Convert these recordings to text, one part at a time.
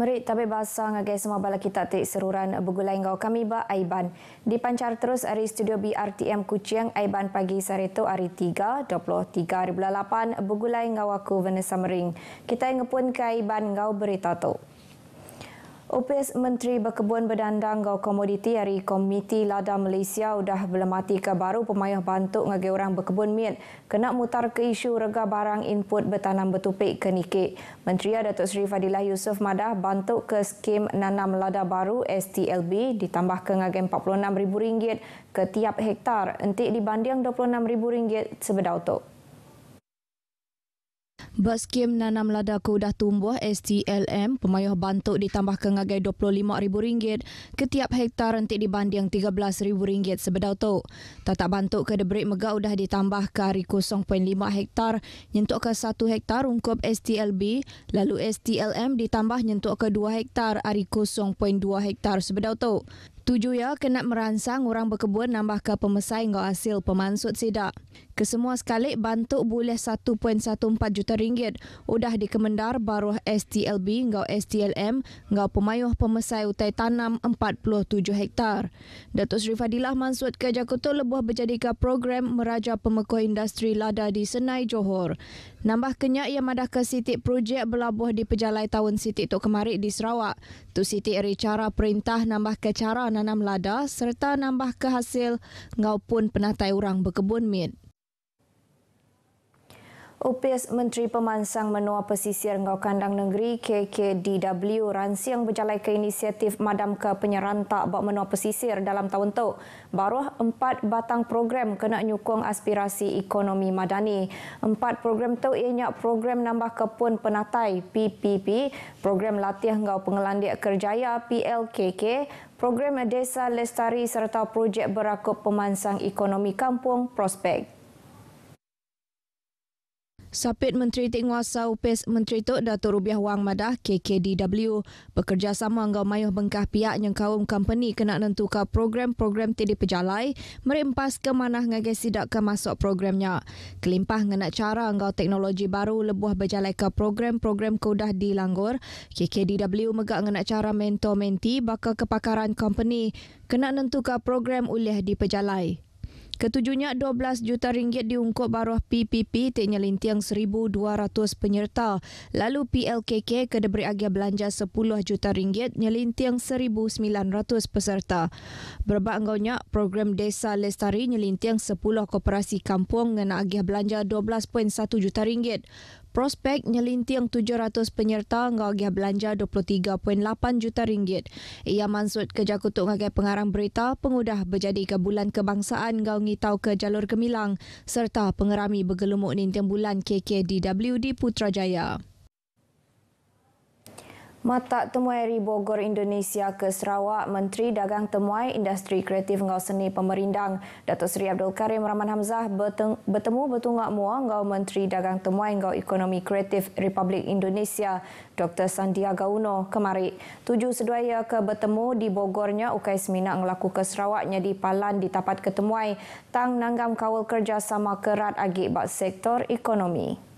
Meri, tapi basah ngagai semua bala kita tik seruan begulai ngau kami ba Aiban. Dipancar terus dari studio BRTM Kuching Aiban pagi sarito hari 3 23 2008 begulai ngau aku Vanessa Mering. Kita ngepun ke Aiban ngau berita tu. Upis Menteri Berkebun Berdandang Gau Komoditi dari Komiti Lada Malaysia sudah belemati ke baru pemayah bantuk ngagi orang berkebun min kena mutar ke isu rega barang input bertanam bertupik ke Nike. Menteri Datuk Seri Fadilah Yusof Madah bantuk ke skim nanam lada baru STLB ditambah ke ngagi RM46,000 ke tiap hektar entik dibanding RM26,000 sebedau tok. Baskim Nanam Lada Kudah Tumbuh STLM pemayuh bantuk ditambah ke ngagai RM25,000 ketiap hektar rentik dibanding RM13,000 sebedau tu. Tatak bantuk ke Debrik Megau dah ditambah ke hari 0.5 hektar nyentuk ke 1 hektar rungkup STLB lalu STLM ditambah nyentuk ke 2 hektar hari 0.2 hektar sebedau tu. Tujuh ya kena merangsang orang berkebun nambah ke pemesai ngau hasil pemansut sidak. Kesemua sekali bantu boleh 1.14 juta ringgit. Udah di Kemendar baru STLB ngau STLM ngau pemayuh pemesai utai tanam 47 hektar. Datuk Sri Fadilah Mansud ke Jakarta lebuh berjadika program meraja pemekoh industri lada di Senai Johor. Nambah kenyak ia madah ke sitik projek berlabuh di pejalai tahun sitik tu kemarin di Sarawak. Tu sitik eri cara perintah nambah ke cara nanam lada serta nambah ke hasil ngau pun penatai orang berkebun mit. Upis Menteri Pemansang Menua Pesisir Ngau Kandang Negeri KKDW Ransiang berjalan ke inisiatif Madam ke Penyerantak Bawa Menua Pesisir dalam tahun itu. Baru empat batang program kena nyukung aspirasi ekonomi madani. Empat program itu ianya program nambah kepun penatai PPP, program latih Ngau Pengelandik Kerjaya PLKK, program Desa Lestari serta projek berakup pemansang ekonomi kampung Prospek. Sapit Menteri Tik Nguasa Upis Menteri Tok Datuk Rubiah Wang Madah KKDW bekerjasama dengan mayuh bengkah pihak yang kaum company kena nentukan program-program tidak pejalai merimpas ke mana ngagai sidak ke masuk programnya. Kelimpah ngena cara engkau teknologi baru lebuah berjalan ke program-program kudah di Langgur. KKDW megak ngena cara mentor-menti bakal kepakaran company kena nentukan program ulih di pejalai. Ketujuhnya 12 juta ringgit diungkup baruah PPP teknya lintiang 1,200 penyerta. Lalu PLKK kena beri agia belanja 10 juta ringgit nyelintiang 1,900 peserta. Berbak anggaunya program Desa Lestari nyelintiang 10 koperasi kampung dengan agia belanja 12.1 juta ringgit prospek nyelintiang 700 penyerta ngagih belanja 23.8 juta ringgit. Ia mansut kerja kutuk ngagih pengarang berita pengudah berjadi ke bulan kebangsaan ngau ngitau ke jalur gemilang serta pengerami bergelumuk nintiang bulan KKDW di Putrajaya. Mata Temuai Eri Bogor Indonesia ke Sarawak, Menteri Dagang Temuai Industri Kreatif Ngau Seni Pemerindang, Datuk Sri Abdul Karim Rahman Hamzah beteng, bertemu bertungak mua Ngau Menteri Dagang Temuai Ngau Ekonomi Kreatif Republik Indonesia, Dr. Sandiaga Uno kemari. tujuh seduaya ke bertemu di Bogornya Ukai Seminak ngelaku ke Sarawaknya di Palan di tapat ketemuai, tang nanggam kawal kerjasama kerat agik bak sektor ekonomi.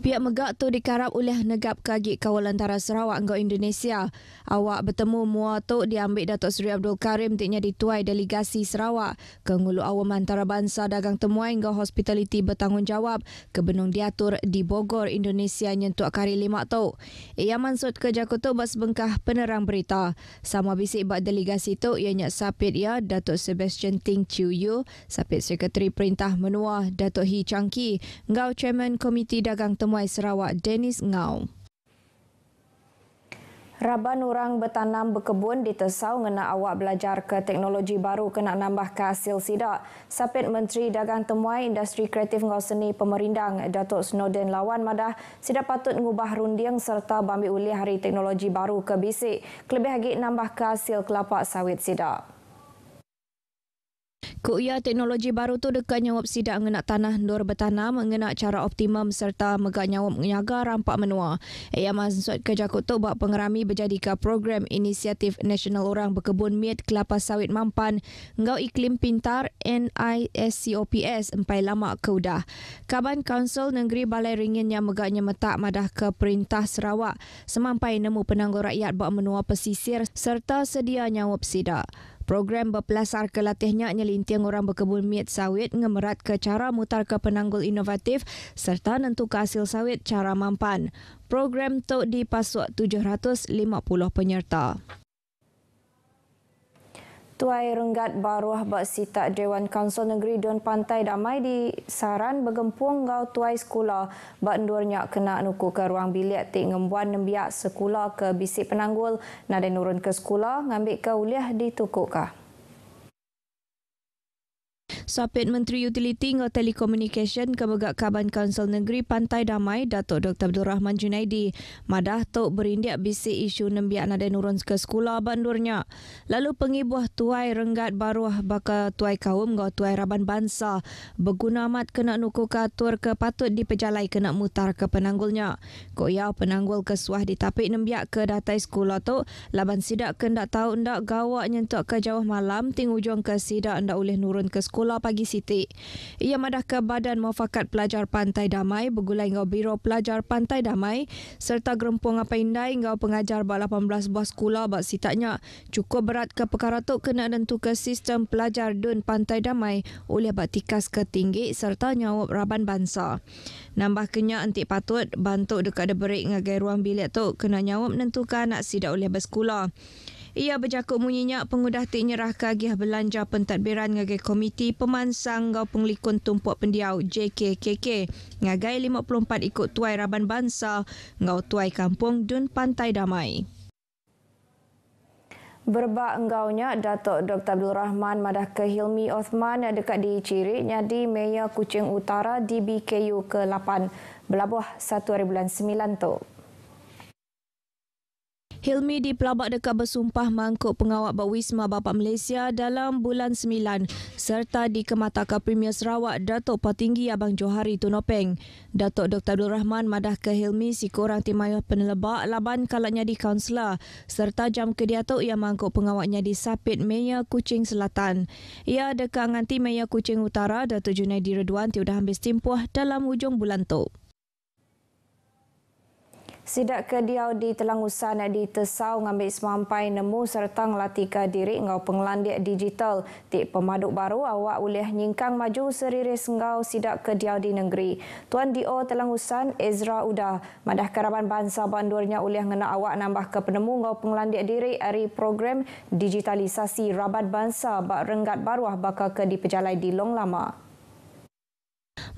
Pihak Megak tu dikarap oleh negap kagik kawal antara Sarawak dengan Indonesia. Awak bertemu mua tu diambil Datuk Seri Abdul Karim tiknya dituai delegasi Sarawak. ngulu awam antara bansa dagang temuai hingga hospitality bertanggungjawab ke Benung Diatur di Bogor, Indonesia nyentuk kari lima tu. Ia mansut ke Jakarta bas bengkah penerang berita. Sama bisik buat delegasi tu ia ianya sapit ya Datuk Sebastian Ting Chiu Yu, sapit Sekretari Perintah Menua Datuk Chang Ki, ngau Chairman Komiti Dagang Temuai Temuai Sarawak Dennis Ngau. Raban orang bertanam berkebun ditesau ngena awak belajar ke teknologi baru kena nambah ke hasil sidak. Sapit Menteri Dagang Temuai Industri Kreatif Ngau Seni Pemerindang Datuk Snowden Lawan Madah sidak patut mengubah runding serta bambi uli hari teknologi baru ke bisik. Kelebih lagi nambah ke hasil kelapa sawit sidak. Kuya teknologi baru tu dekat nyawab sidak mengenak tanah nur bertanam mengenak cara optimum serta megak nyawab menyaga rampak menua. Ia maksud ke jakut tu buat pengerami berjadi program inisiatif nasional orang berkebun miat kelapa sawit mampan ngau iklim pintar NISCOPS empai lama ke udah. Kaban Kaunsel Negeri Balai Ringin yang megaknya metak madah ke perintah Sarawak semampai nemu penanggung rakyat buat menua pesisir serta sedia nyawab sidak. Program berpelasar ke latihnya nyelinting orang berkebun miat sawit ngemerat ke cara mutar ke penanggul inovatif serta nentu ke hasil sawit cara mampan. Program tok di pasuk 750 penyerta. Tuai Renggat Baruah Baksita Dewan Kansel Negeri Dun Pantai Damai di Saran bergempung gau Tuai Sekolah bandurnya kena nuku ke ruang bilik ti ngembuan nembiak sekolah ke bisik penanggul nadai nurun ke sekolah ngambil ke uliah di tukuk kah. Sapit Menteri Utiliti Ngo Telecommunication Kebegak Kaban Kaunsel Negeri Pantai Damai, Datuk Dr. Abdul Rahman Junaidi. Madah Tok berindiak bisik isu nembiak nada nurun ke sekolah bandurnya. Lalu pengibuah tuai renggat baruah baka tuai kaum ngau tuai raban bangsa, Berguna amat kena nuku katur ke patut dipejalai kena mutar ke penanggulnya. Koya penanggul kesuah suah ditapik nembiak ke datai sekolah tu. Laban sidak kena tahu ndak gawak nyentuk ke jauh malam ting ujung ke sidak ndak boleh nurun ke sekolah 5 pagi Siti. Ia madah ke Badan Mufakat Pelajar Pantai Damai bergulai dengan Biro Pelajar Pantai Damai serta gerempuan apa indai dengan pengajar buat 18 buah sekolah buat sitaknya. Cukup berat ke perkara tu kena tentu ke sistem pelajar dun Pantai Damai oleh buat tikas ke tinggi serta nyawab raban bansa. Nambah kenyak antik patut bantuk dekat ada berik dengan ruang bilik tu kena nyawa menentukan nak sidak oleh bersekolah. Ia berjakut munyinyak pengudah tik nyerah kagih belanja pentadbiran ngagai komiti pemansang gau penglikun tumpuk pendiau JKKK ngagai 54 ikut tuai raban bangsa ngau tuai kampung dun pantai damai. Berbak engaunya Datuk Dr. Abdul Rahman Madah ke Hilmi Osman yang dekat di Cirik di Mayor Kucing Utara di BKU ke-8 Belabuh 1 hari bulan 9 tu. Hilmi di pelabak dekat bersumpah mangkuk pengawal bawisma Bapak Malaysia dalam bulan 9 serta di kemataka Premier Sarawak Datuk Patinggi Abang Johari Tunopeng. Datuk Dr. Abdul Rahman madah ke Hilmi si korang timaya penelebak laban kalatnya di kaunselor serta jam ke Datuk yang mangkuk pengawalnya di Sapit Meya kucing Selatan. Ia dekat nganti Meya kucing Utara Datuk Junaidi Redwan tiudah ambil timpuh dalam hujung bulan tu. Sidak ke diau di Telangusan di Tesau ngambil semampai nemu serta ngelatika diri ngau penglandik digital. di pemaduk baru awak boleh nyingkang maju seriris ngau sidak ke diau di negeri. Tuan Dio Telangusan Ezra Uda madah karaban bangsa bandurnya boleh ngena awak nambah ke penemu ngau penglandik diri dari program digitalisasi rabat bangsa bak renggat baruah bakal ke di di Long Lama.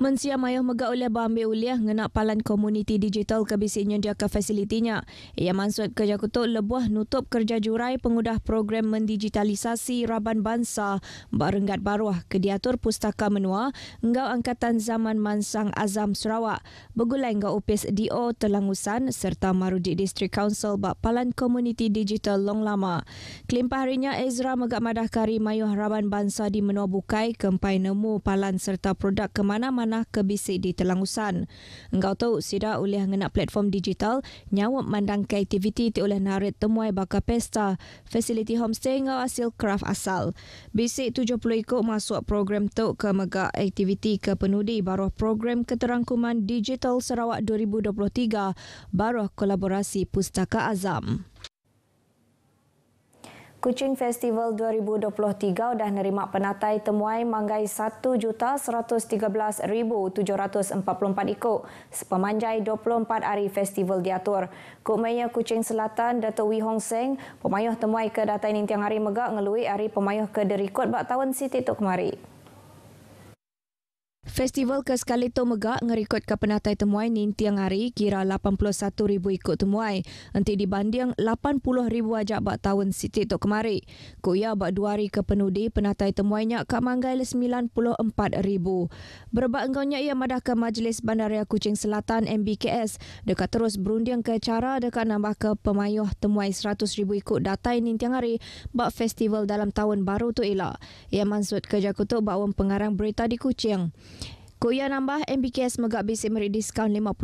Mencia mayuh megak oleh bambi uliah ngenak palan komuniti digital ke bisik nyonja ke fasilitinya. Ia mansut kerja kutuk lebuah nutup kerja jurai pengudah program mendigitalisasi raban bangsa barenggat baruah ke diatur pustaka menua ngau angkatan zaman mansang azam Sarawak. Begulai ngau upis DO Telangusan serta marudik District Council bak palan komuniti digital long lama. Kelimpah harinya Ezra megak madah kari mayuh raban bangsa di menua bukai kempai nemu palan serta produk kemana-mana tanah ke bisik di Telangusan. Engkau tahu, sida oleh ngenak platform digital, nyawa mandang kreativiti ti oleh narit temuai bakar pesta, fasiliti homestay ngau hasil kraft asal. Bisik 70 ikut masuk program tu ke mega aktiviti ke penudi baru program keterangkuman digital Sarawak 2023 baru kolaborasi Pustaka Azam. Kuching Festival 2023 sudah nerima penatai temuai manggai 1,113,744 ikut sepemanjai 24 hari festival diatur. Kuk Mayor Kuching Selatan, Dato' Wee Hong Seng, pemayuh temuai ke datai nintiang hari megak ngelui hari pemayuh ke derikot bak tahun Siti Tok Mari. Festival Kaskalito Megak ngerikut ke penatai temuai ni tiang hari kira 81,000 ikut temuai. Enti dibanding 80 ribu ajak bak tahun Siti tu Kemari. Kuya bak dua hari ke penudi penatai temuainya ke manggai 94,000. Berbak engkaunya ia madah ke Majlis Bandaraya Kucing Selatan MBKS dekat terus berunding ke cara dekat nambah ke pemayuh temuai 100 ribu ikut datai ni tiang hari bak festival dalam tahun baru tu ilak. Ia mansud kerja kutuk bak pengarang berita di Kucing. Kuya nambah MBKS megak bisik merik diskaun 50%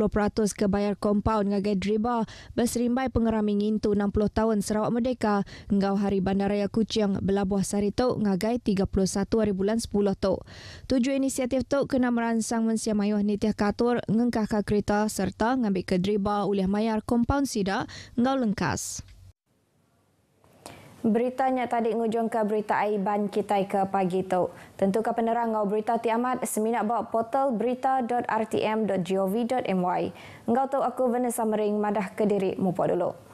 ke bayar kompaun ngagai driba berserimbai pengerami ngintu 60 tahun Sarawak Merdeka ngau hari Bandaraya Kuching belabuh sari tok ngagai 31 hari bulan 10 tok. Tujuh inisiatif tok kena merangsang mensia mayuh nitiah katur ngengkah kereta serta ngambil ke driba oleh mayar kompaun sida ngau lengkas. Beritanya tadi ngujung ke berita AIBAN kita ke pagi tu. Tentu ke penerang ngau berita tiamat amat seminak bawa portal berita.rtm.gov.my. Ngau tahu aku Vanessa Mering madah ke diri mupak dulu.